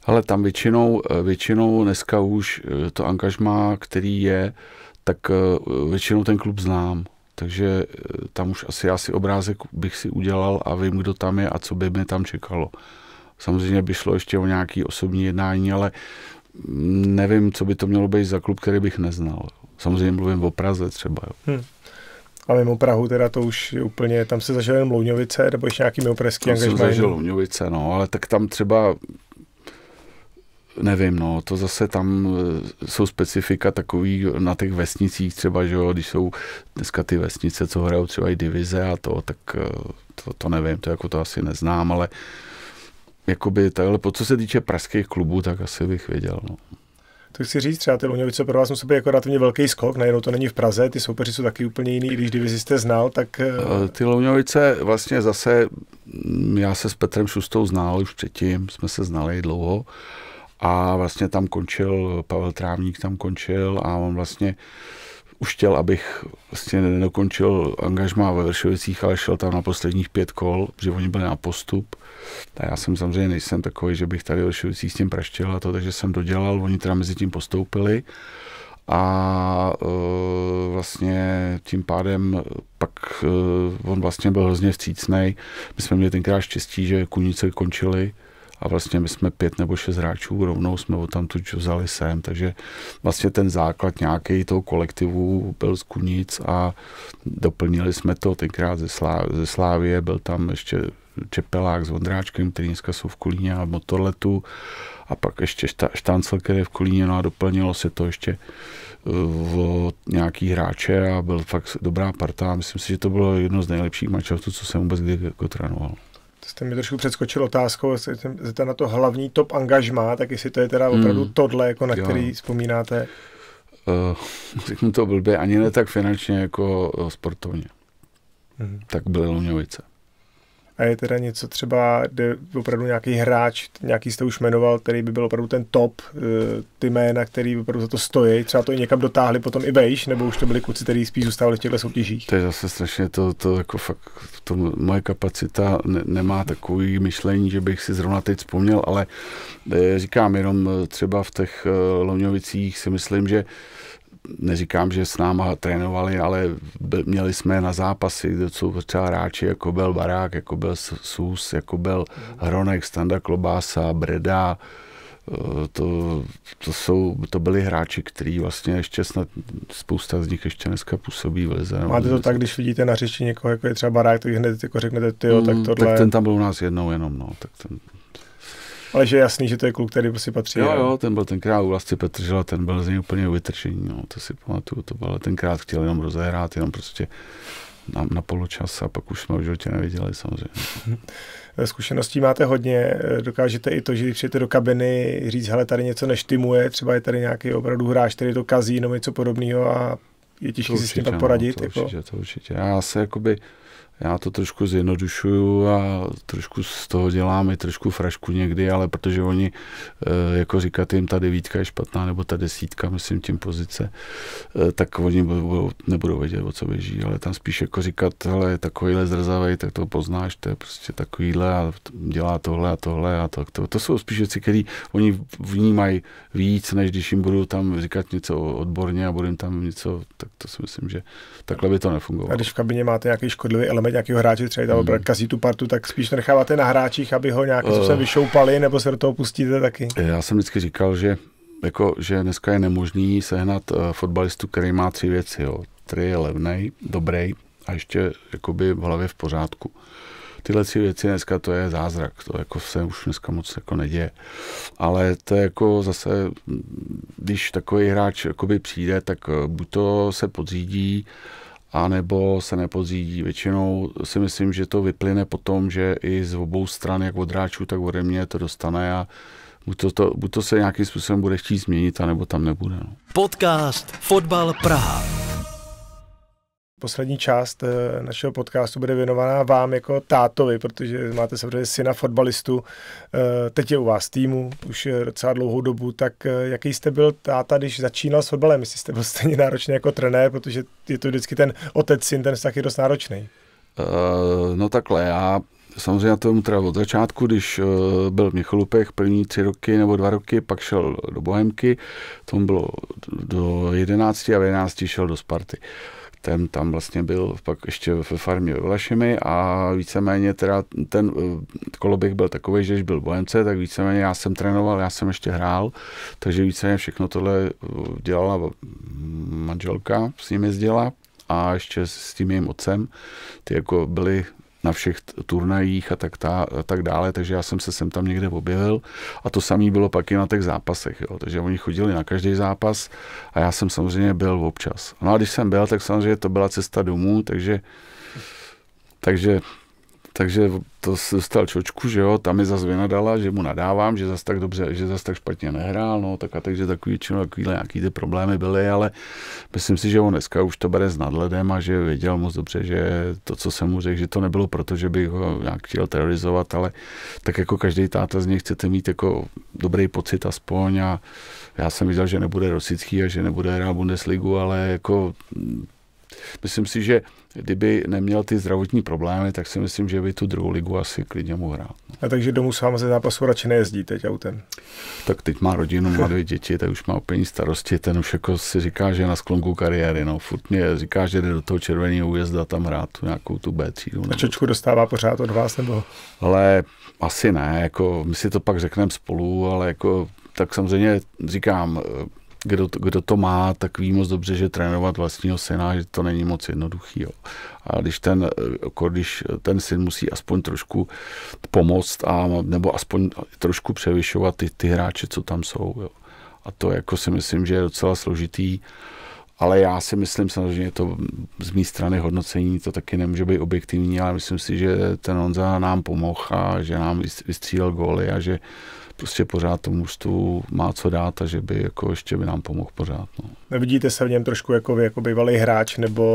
Ale tam většinou, většinou dneska už eh, to angažma, který je, tak eh, většinou ten klub znám. Takže eh, tam už asi asi obrázek bych si udělal a vím, kdo tam je a co by mě tam čekalo. Samozřejmě by šlo ještě o nějaké osobní jednání, ale mm, nevím, co by to mělo být za klub, který bych neznal. Samozřejmě mluvím o Praze třeba. Jo. Hmm. A mimo Prahu teda to už úplně, tam se zažil jen Louňovice, nebo ještě nějaký mimo pražský angažmá. zažil Louňovice, no, ale tak tam třeba nevím, no, to zase tam e, jsou specifika takový na těch vesnicích třeba, že jo, když jsou dneska ty vesnice, co hrajou třeba i divize a to, tak e, to, to nevím, to jako to asi neznám, ale jakoby takhle, po co se týče pražských klubů, tak asi bych věděl, no. To chci říct, třeba ty Luňovice pro vás musí být jako relativně velký skok, najednou to není v Praze, ty soupeři jsou taky úplně jiný, i když divizi jste znal, tak... E, ty Luňovice vlastně zase, já se s Petrem Šustou znal už předtím, jsme se znali dlouho, a vlastně tam končil, Pavel Trávník tam končil a on vlastně už chtěl, abych vlastně nedokončil angažma ve Vršovicích, ale šel tam na posledních pět kol, protože oni byli na postup. A já jsem samozřejmě nejsem takový, že bych tady ve Vršovicích s tím praštěl a to, takže jsem dodělal, oni teda mezi tím postoupili. A e, vlastně tím pádem pak e, on vlastně byl hrozně vstřícný. My jsme měli tenkrát štěstí, že kunice končili, a vlastně my jsme pět nebo šest hráčů, rovnou jsme ho tam tu vzali sem, takže vlastně ten základ nějaký toho kolektivu byl z Kunic a doplnili jsme to tenkrát ze, Slá, ze Slávie, byl tam ještě Čepelák s Vondráčkem, který dneska jsou v Kolíně a Motorletu a pak ještě šta, Štancel, který je v Kolíně, no a doplnilo se to ještě v eh, nějaký hráče a byl fakt dobrá parta. Myslím si, že to bylo jedno z nejlepších mačovců, co jsem vůbec kdy jako trénoval jste mi trošku předskočil otázkou, jste na to hlavní top angažma, tak jestli to je teda opravdu hmm. tohle, jako na jo. který vzpomínáte. Uh, řeknu to blbě, ani ne tak finančně, jako eh, sportovně. Hmm. Tak byly Hmm a je teda něco třeba, kde opravdu nějaký hráč, nějaký jste už jmenoval, který by byl opravdu ten top, eh, ty jména, který opravdu za to stojí, třeba to i někam dotáhli potom i vejš, nebo už to byli kluci, kteří spíš zůstávali v těchto soutěžích? To je zase strašně, to, to jako fakt, to moje kapacita ne, nemá takový myšlení, že bych si zrovna teď vzpomněl, ale eh, říkám jenom eh, třeba v těch Loňovicích si myslím, že neříkám, že s náma trénovali, ale měli jsme na zápasy, kde jsou třeba hráči, jako byl Barák, jako byl Sus, jako byl Hronek, Standa Klobása, Breda, eh, to, to, jsou, to byli hráči, kteří vlastně ještě snad spousta z nich ještě dneska působí v lize. Máte to tak, když vidíte na řeči někoho, jako je třeba barák, tak hned jako řeknete, ty jo, tak mm, tohle. Tak ten tam byl u nás jednou jenom, no, tak ten, ale že je jasný, že to je kluk, který prostě patří. Jo, jo, ten byl tenkrát u vlastně Petržela, ten byl z něj úplně vytržený. no, to si pamatuju, to bylo, ale tenkrát chtěl jenom rozehrát, jenom prostě na, na poločas a pak už jsme v životě neviděli samozřejmě. Zkušeností máte hodně, dokážete i to, že když přijete do kabiny, říct, hele, tady něco neštimuje, třeba je tady nějaký opravdu hráč, který to kazí nebo něco podobného a je těžké si s tím no, poradit. No, to, jako. určitě, to určitě. Já se jakoby, uh, já to trošku zjednodušuju a trošku z toho dělám i trošku frašku někdy, ale protože oni, eh, jako říkat jim, ta devítka je špatná, nebo ta desítka, myslím tím pozice, eh, tak oni budou, nebudou vědět, o co běží, ale tam spíš jako říkat, hele, takovýhle zrzavej, tak to poznáš, to je prostě takovýhle a dělá tohle a tohle a tak. To, to, to jsou spíš věci, které oni vnímají víc, než když jim budu tam říkat něco odborně a budu jim tam něco, tak to si myslím, že takhle by to nefungovalo. A když v kabině máte nějaký škodlivý element, máme nějakého hráče, třeba tam mm. kazí tu partu, tak spíš necháváte na hráčích, aby ho nějakým uh. se eh. vyšoupali, nebo se do toho pustíte taky? Já jsem vždycky říkal, že jako, že dneska je nemožný sehnat uh, fotbalistu, který má tři věci. Jo. Který je levný, dobrý a ještě jakoby v hlavě v pořádku. Tyhle tři věci dneska to je zázrak, to jako se už dneska moc jako neděje. Ale to je jako zase, když takový hráč přijde, tak eh, buď to se podřídí, a nebo se nepozídí. Většinou si myslím, že to vyplyne potom, že i z obou stran, jak od hráčů, tak ode mě to dostane a buď to, to, buď to se nějakým způsobem bude chtít změnit, anebo tam nebude. No. Podcast Fotbal Praha. Poslední část eh, našeho podcastu bude věnovaná vám jako tátovi, protože máte samozřejmě syna fotbalistu, eh, teď je u vás týmu už docela dlouhou dobu, tak eh, jaký jste byl táta, když začínal s fotbalem? Jestli jste byl stejně náročný jako trenér, protože je to vždycky ten otec-syn, ten vztah je dost náročný. Uh, no takhle, já samozřejmě na tom trval od začátku, když uh, byl v Měcholupech první tři roky nebo dva roky, pak šel do Bohemky, tomu bylo do jedenácti a v jedenácti šel do Sparty. Uh, ten tam vlastně byl pak ještě ve farmě ve Vlašimi a víceméně teda ten eh, koloběh byl takový, že když byl bojemce, tak víceméně já jsem trénoval, já jsem ještě hrál, takže víceméně všechno tohle eh, dělala manželka, s ním jezdila a ještě s tím jejím otcem. Ty jako byli na všech turnajích a tak, ta, a tak dále, takže já jsem se sem tam někde objevil a to samé bylo pak i na těch zápasech, jo. takže oni chodili na každý zápas a já jsem samozřejmě byl občas. No a když jsem byl, tak samozřejmě to byla cesta domů, takže, takže takže to se dostal čočku, že jo, tam mi zase vynadala, že mu nadávám, že zase tak dobře, že zase tak špatně nehrál, no, tak a takže takový čin, no, takový nějaký ty problémy byly, ale myslím si, že on dneska už to bere s nadhledem a že věděl moc dobře, že to, co jsem mu řekl, že to nebylo proto, že bych ho nějak chtěl terorizovat, ale tak jako každý táta z něj chcete mít jako dobrý pocit aspoň a já jsem viděl, že nebude rosický a že nebude hrát Bundesligu, ale jako Myslím si, že kdyby neměl ty zdravotní problémy, tak si myslím, že by tu druhou ligu asi klidně mohl hrát. No. A takže domů sám ze zápasu radši nejezdí teď autem? Tak teď má rodinu, má dvě děti, tak už má úplně starosti. Ten už jako si říká, že je na sklonku kariéry. No, furt mě říká, že jde do toho červeného újezda tam hrát tu nějakou tu B třídu. A no. čočku dostává pořád od vás? Nebo? Ale asi ne, jako my si to pak řekneme spolu, ale jako tak samozřejmě říkám, kdo, to, kdo to má, tak ví moc dobře, že trénovat vlastního syna, že to není moc jednoduchý. Jo. A když ten, jako když ten syn musí aspoň trošku pomoct a, nebo aspoň trošku převyšovat ty, ty hráče, co tam jsou. Jo. A to jako si myslím, že je docela složitý. Ale já si myslím, samozřejmě to z mé strany hodnocení to taky nemůže být objektivní, ale myslím si, že ten Honza nám pomohl a že nám vystřílel góly a že prostě pořád tomu mužstvu má co dát a že by jako ještě by nám pomohl pořád. No. Nevidíte se v něm trošku jako, vy, jako bývalý hráč, nebo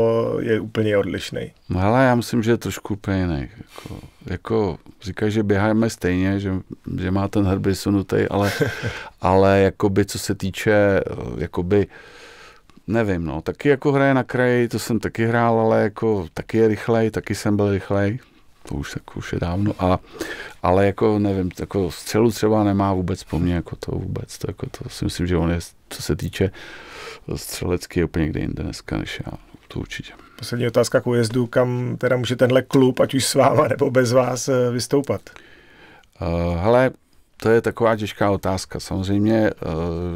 je úplně odlišný? No hele, já myslím, že je trošku úplně jiný. Jako, jako říkají, že běháme stejně, že, že má ten hrby sunutý, ale, ale jakoby, co se týče jakoby, nevím, no, taky jako hraje na kraji, to jsem taky hrál, ale jako taky je rychlej, taky jsem byl rychlej, to už, tak už je dávno, a, ale jako nevím, jako střelu třeba nemá vůbec po mně, jako to vůbec, to, jako to si myslím, že on je, co se týče střelecky je úplně někde jinde dneska než já, to určitě. Poslední otázka k ujezdu, kam teda může tenhle klub, ať už s váma nebo bez vás, eh, vystoupat? Uh, hele, to je taková těžká otázka. Samozřejmě eh,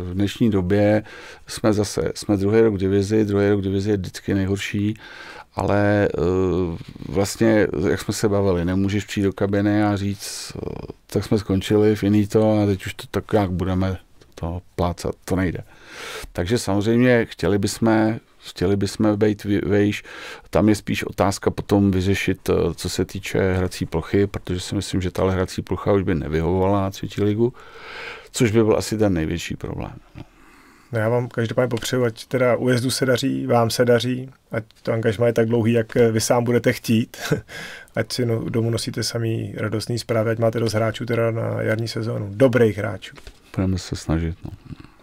v dnešní době jsme zase, jsme druhý rok divizi, druhý rok divizi je vždycky nejhorší ale eh, vlastně, jak jsme se bavili, nemůžeš přijít do kabiny a říct, eh, tak jsme skončili, v jiný to a teď už to tak jak budeme to plácat, to nejde. Takže samozřejmě chtěli bychom chtěli bychom být vejš. Tam je spíš otázka potom vyřešit, eh, co se týče hrací plochy, protože si myslím, že ta hrací plocha už by nevyhovovala na třetí ligu, což by byl asi ten největší problém. No. No já vám každopádně popřeju, ať teda ujezdu se daří, vám se daří, ať to angažma je tak dlouhý, jak vy sám budete chtít, ať si no, domů nosíte samý radostný zprávy, ať máte dost hráčů teda na jarní sezónu, dobrých hráčů. Budeme se snažit. No.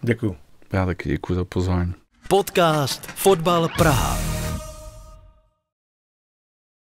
Děkuju. Já taky děkuji za pozvání. Podcast Fotbal Praha.